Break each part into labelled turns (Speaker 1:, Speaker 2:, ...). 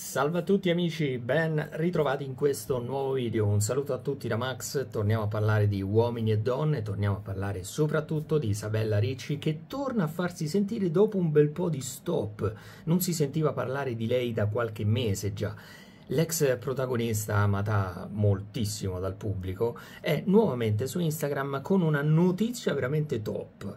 Speaker 1: Salve a tutti amici, ben ritrovati in questo nuovo video. Un saluto a tutti da Max, torniamo a parlare di uomini e donne, torniamo a parlare soprattutto di Isabella Ricci che torna a farsi sentire dopo un bel po' di stop. Non si sentiva parlare di lei da qualche mese già. L'ex protagonista, amata moltissimo dal pubblico, è nuovamente su Instagram con una notizia veramente top.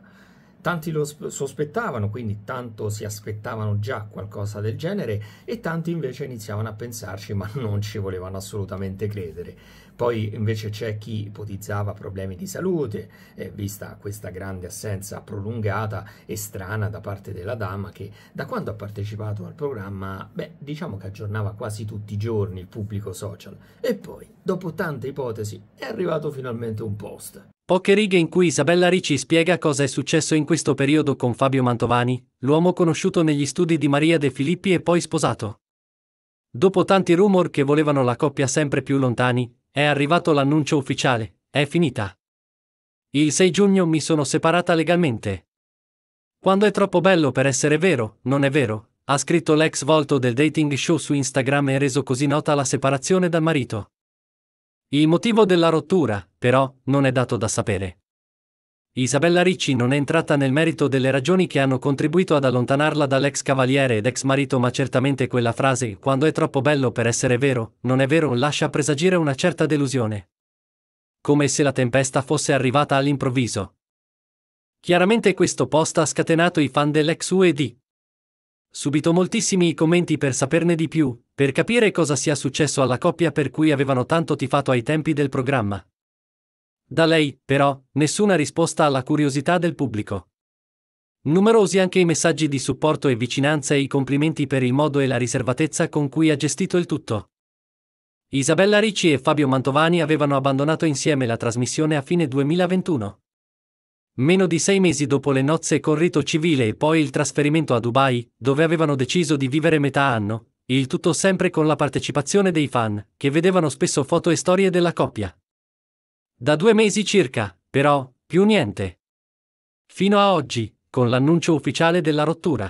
Speaker 1: Tanti lo sospettavano, quindi tanto si aspettavano già qualcosa del genere e tanti invece iniziavano a pensarci ma non ci volevano assolutamente credere. Poi invece c'è chi ipotizzava problemi di salute, eh, vista questa grande assenza prolungata e strana da parte della dama che da quando ha partecipato al programma, beh, diciamo che aggiornava quasi tutti i giorni il pubblico social. E poi, dopo tante ipotesi, è arrivato finalmente un post.
Speaker 2: Poche righe in cui Isabella Ricci spiega cosa è successo in questo periodo con Fabio Mantovani, l'uomo conosciuto negli studi di Maria De Filippi e poi sposato. Dopo tanti rumor che volevano la coppia sempre più lontani, è arrivato l'annuncio ufficiale, è finita. Il 6 giugno mi sono separata legalmente. Quando è troppo bello per essere vero, non è vero, ha scritto l'ex volto del dating show su Instagram e reso così nota la separazione dal marito. Il motivo della rottura, però, non è dato da sapere. Isabella Ricci non è entrata nel merito delle ragioni che hanno contribuito ad allontanarla dall'ex cavaliere ed ex marito, ma certamente quella frase, quando è troppo bello per essere vero, non è vero, lascia presagire una certa delusione. Come se la tempesta fosse arrivata all'improvviso. Chiaramente questo post ha scatenato i fan dell'ex UED, Subito moltissimi i commenti per saperne di più, per capire cosa sia successo alla coppia per cui avevano tanto tifato ai tempi del programma. Da lei, però, nessuna risposta alla curiosità del pubblico. Numerosi anche i messaggi di supporto e vicinanza e i complimenti per il modo e la riservatezza con cui ha gestito il tutto. Isabella Ricci e Fabio Mantovani avevano abbandonato insieme la trasmissione a fine 2021. Meno di sei mesi dopo le nozze con rito civile e poi il trasferimento a Dubai, dove avevano deciso di vivere metà anno, il tutto sempre con la partecipazione dei fan, che vedevano spesso foto e storie della coppia. Da due mesi circa, però, più niente. Fino a oggi, con l'annuncio ufficiale della rottura.